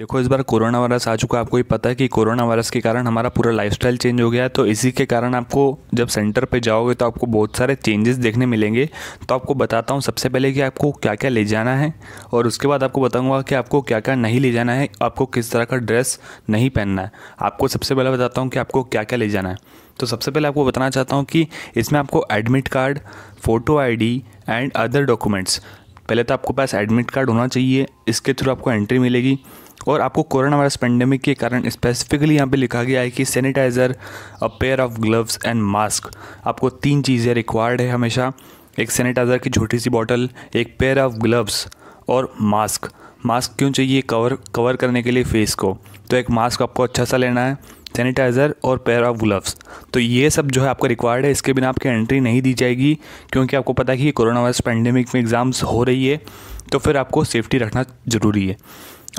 देखो इस बार corona virus आ चुका है आपको ये पता है कि कोरोना वायरस के कारण हमारा पूरा लाइफस्टाइल चेंज हो गया है तो इसी के कारण आपको जब सेंटर पे जाओगे तो आपको बहुत सारे चेंजेस देखने मिलेंगे तो आपको बताता हूँ सबसे पहले कि आपको क्या क्या ले जाना है और उसके बाद आपको बताऊँगा कि आपको क्या क्या नहीं ले जाना है आपको किस तरह का ड्रेस नहीं पहनना है आपको सबसे पहले बताता हूँ कि आपको क्या क्या ले जाना है तो सबसे पहले आपको बताना चाहता हूँ कि इसमें आपको admit card photo ID and other documents पहले तो आपके पास एडमिट कार्ड होना चाहिए इसके थ्रू आपको एंट्री मिलेगी और आपको कोरोना वायरस पेंडेमिक के कारण स्पेसिफिकली यहाँ पे लिखा गया है कि sanitizer a pair of gloves and mask आपको तीन चीज़ें रिक्वायर्ड है हमेशा एक सैनिटाइज़र की छोटी सी बॉटल एक पेयर ऑफ ग्लव्स और मास्क मास्क क्यों चाहिए कवर कवर करने के लिए फेस को तो एक मास्क आपको अच्छा सा लेना है सैनिटाइज़र और पेयर ऑफ ग्लव्स तो ये सब जो है आपका रिक्वायर्ड है इसके बिना आपकी एंट्री नहीं दी जाएगी क्योंकि आपको पता है कि कोरोना वायरस पैंडेमिक में एग्ज़ाम्स हो रही है तो फिर आपको सेफ्टी रखना ज़रूरी है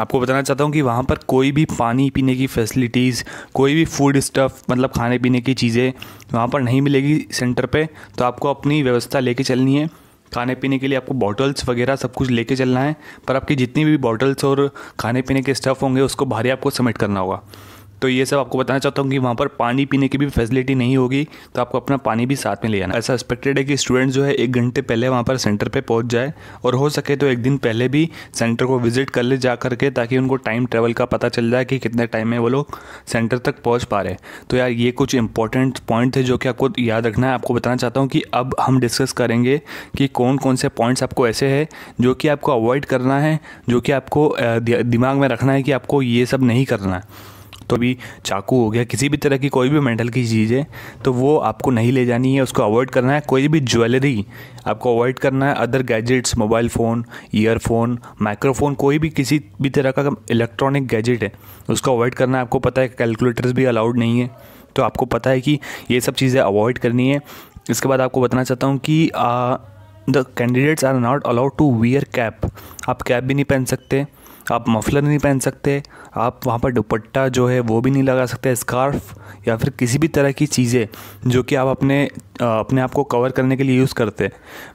आपको बताना चाहता हूँ कि वहाँ पर कोई भी पानी पीने की फैसिलिटीज़ कोई भी फूड स्टफ़ मतलब खाने पीने की चीज़ें वहाँ पर नहीं मिलेगी सेंटर पे तो आपको अपनी व्यवस्था लेके चलनी है खाने पीने के लिए आपको बॉटल्स वगैरह सब कुछ लेके चलना है पर आपकी जितनी भी बॉटल्स और खाने पीने के स्टफ़ होंगे उसको भारी आपको सबमिट करना होगा तो ये सब आपको बताना चाहता हूँ कि वहाँ पर पानी पीने की भी फैसिलिटी नहीं होगी तो आपको अपना पानी भी साथ में ले आना ऐसा एक्सपेक्टेड है कि स्टूडेंट जो है एक घंटे पहले वहाँ पर सेंटर पर पहुँच जाए और हो सके तो एक दिन पहले भी सेंटर को विजिट कर ले जा करके ताकि उनको टाइम ट्रेवल का पता चल जाए कि कितने टाइम में वो लोग सेंटर तक पहुँच पा रहे तो यार ये कुछ इंपॉर्टेंट पॉइंट थे जो कि आपको याद रखना है आपको बताना चाहता हूँ कि अब हम डिस्कस करेंगे कि कौन कौन से पॉइंट्स आपको ऐसे हैं जो कि आपको अवॉइड करना है जो कि आपको दिमाग में रखना है कि आपको ये सब नहीं करना है तो भी चाकू हो गया किसी भी तरह की कोई भी मेटल की चीज़ है तो वो आपको नहीं ले जानी है उसको अवॉइड करना है कोई भी ज्वेलरी आपको अवॉइड करना है other gadgets mobile phone earphone microphone कोई भी किसी भी तरह का इलेक्ट्रॉनिक गैजेट है उसको अवॉइड करना है आपको पता है कैलकुलेटर्स भी अलाउड नहीं है तो आपको पता है कि ये सब चीज़ें अवॉइड करनी है इसके बाद आपको बताना चाहता हूँ कि the candidates are not allowed to wear cap आप कैप भी नहीं पहन सकते आप मफलर नहीं पहन सकते आप वहाँ पर दुपट्टा जो है वो भी नहीं लगा सकते स्कार्फ या फिर किसी भी तरह की चीज़ें जो कि आप अपने अपने आप को कवर करने के लिए यूज़ करते हैं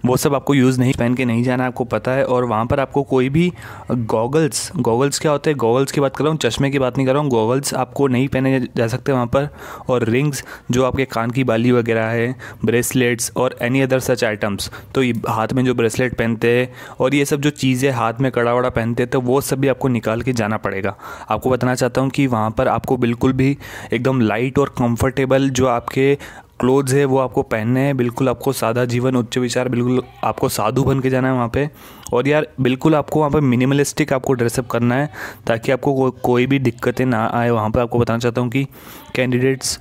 वो सब आपको यूज़ नहीं पहन के नहीं जाना आपको पता है और वहाँ पर आपको कोई भी गॉगल्स गॉगल्स क्या होते हैं गॉगल्स की बात कर रहा हूँ चश्मे की बात नहीं कर रहा हूँ गॉगल्स आपको नहीं पहने जा सकते वहाँ पर और रिंग्स जो आपके कान की बाली वगैरह है ब्रेसलेट्स और एनी अदर सच आइटम्स तो हाथ में जो ब्रेसलेट पहनते हैं और ये सब जो चीज़ें हाथ में कड़ा वड़ा पहनते हैं तो वो सब भी आपको निकाल के जाना पड़ेगा आपको बताना चाहता हूँ कि वहाँ पर आपको बिल्कुल भी एकदम लाइट और कंफर्टेबल जो आपके क्लोथ्स है वो आपको पहनने हैं बिल्कुल आपको सादा जीवन उच्च विचार बिल्कुल आपको साधु बन के जाना है वहाँ पे और यार बिल्कुल आपको वहाँ पे मिनिमलिस्टिक आपको ड्रेसअप करना है ताकि आपको को, कोई भी दिक्कतें ना आए वहाँ पे आपको बताना चाहता हूँ कि कैंडिडेट्स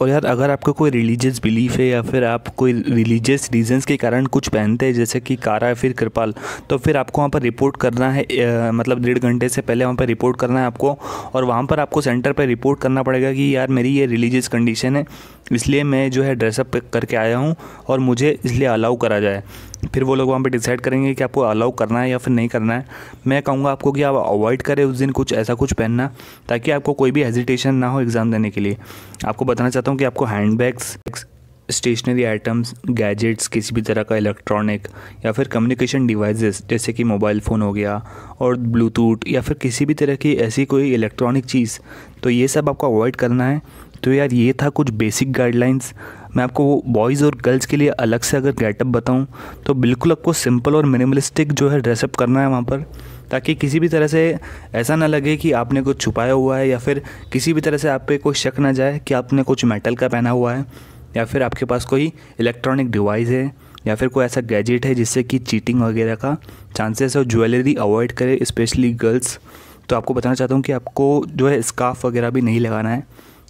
और यार अगर आपका कोई रिलीजियस बिलीफ है या फिर आप कोई रिलीजियस रीजंस के कारण कुछ पहनते हैं जैसे कि कारा या फिर कृपाल तो फिर आपको वहाँ पर रिपोर्ट करना है ए, मतलब डेढ़ घंटे से पहले वहाँ पर रिपोर्ट करना है आपको और वहाँ पर आपको सेंटर पर रिपोर्ट करना पड़ेगा कि यार मेरी ये रिलीजियस कंडीशन है इसलिए मैं जो है ड्रेसअप करके आया हूँ और मुझे इसलिए अलाउ करा जाए फिर वो लोग वहाँ पे डिसाइड करेंगे कि आपको अलाउ करना है या फिर नहीं करना है मैं कहूँगा आपको कि आप अवॉइड करें उस दिन कुछ ऐसा कुछ पहनना ताकि आपको कोई भी हेजिटेशन ना हो एग्ज़ाम देने के लिए आपको बताना चाहता हूँ कि आपको hand bags stationery items gadgets किसी भी तरह का इलेक्ट्रॉनिक या फिर कम्युनिकेशन डिवाइसेस जैसे कि मोबाइल फ़ोन हो गया और ब्लूटूथ या फिर किसी भी तरह की ऐसी कोई इलेक्ट्रॉनिक चीज़ तो ये सब आपको अवॉइड करना है तो यार ये था कुछ बेसिक गाइडलाइंस मैं आपको बॉयज़ और गर्ल्स के लिए अलग से अगर गेटअप बताऊँ तो बिल्कुल आपको सिंपल और मिनिमलिस्टिक जो है ड्रेसअप करना है वहाँ पर ताकि किसी भी तरह से ऐसा ना लगे कि आपने कुछ छुपाया हुआ है या फिर किसी भी तरह से आप पे कोई शक ना जाए कि आपने कुछ मेटल का पहना हुआ है या फिर आपके पास कोई इलेक्ट्रॉनिक डिवाइस है या फिर कोई ऐसा गैजेट है जिससे कि चीटिंग वगैरह का चांसेस है ज्वेलरी अवॉइड करें स्पेशली गर्ल्स तो आपको बताना चाहता हूँ कि आपको जो है स्काफ वगैरह भी नहीं लगाना है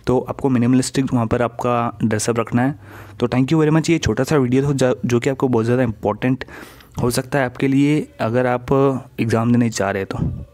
तो आपको मिनिमलिस्टिक वहाँ पर आपका ड्रेसअप रखना है तो थैंक यू वेरी मच ये छोटा सा वीडियो था जो कि आपको बहुत ज़्यादा इंपॉर्टेंट हो सकता है आपके लिए अगर आप एग्ज़ाम देने जा रहे हैं तो